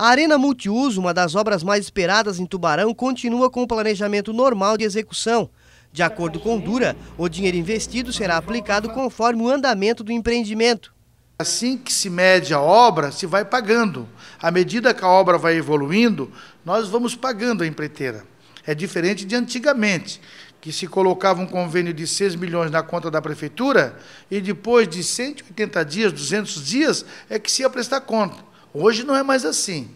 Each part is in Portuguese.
A Arena Multiuso, uma das obras mais esperadas em Tubarão, continua com o planejamento normal de execução. De acordo com Dura, o dinheiro investido será aplicado conforme o andamento do empreendimento. Assim que se mede a obra, se vai pagando. À medida que a obra vai evoluindo, nós vamos pagando a empreiteira. É diferente de antigamente, que se colocava um convênio de 6 milhões na conta da prefeitura e depois de 180 dias, 200 dias, é que se ia prestar conta. Hoje não é mais assim.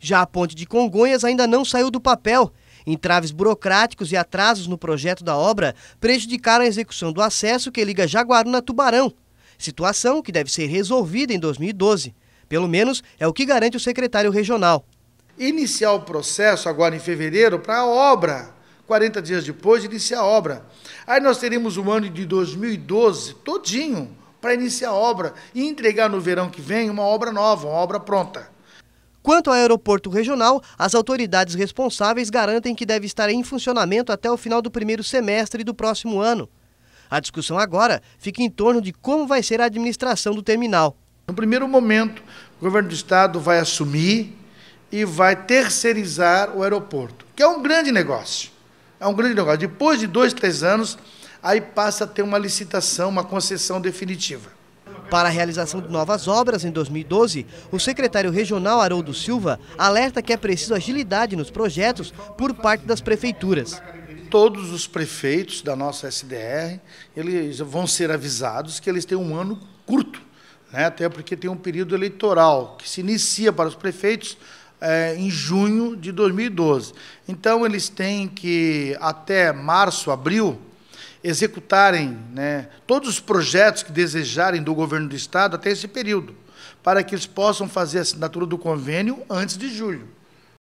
Já a ponte de Congonhas ainda não saiu do papel. Entraves burocráticos e atrasos no projeto da obra prejudicaram a execução do acesso que liga Jaguaruna a Tubarão. Situação que deve ser resolvida em 2012. Pelo menos é o que garante o secretário regional. Iniciar o processo agora em fevereiro para a obra. 40 dias depois, iniciar a obra. Aí nós teríamos o ano de 2012 todinho para iniciar a obra e entregar no verão que vem uma obra nova, uma obra pronta. Quanto ao aeroporto regional, as autoridades responsáveis garantem que deve estar em funcionamento até o final do primeiro semestre do próximo ano. A discussão agora fica em torno de como vai ser a administração do terminal. No primeiro momento, o governo do estado vai assumir e vai terceirizar o aeroporto, que é um grande negócio. É um grande negócio. Depois de dois, três anos, aí passa a ter uma licitação, uma concessão definitiva. Para a realização de novas obras em 2012, o secretário regional Haroldo Silva alerta que é preciso agilidade nos projetos por parte das prefeituras. Todos os prefeitos da nossa SDR eles vão ser avisados que eles têm um ano curto, né? até porque tem um período eleitoral que se inicia para os prefeitos é, em junho de 2012. Então, eles têm que, até março, abril, executarem né, todos os projetos que desejarem do governo do Estado até esse período, para que eles possam fazer a assinatura do convênio antes de julho.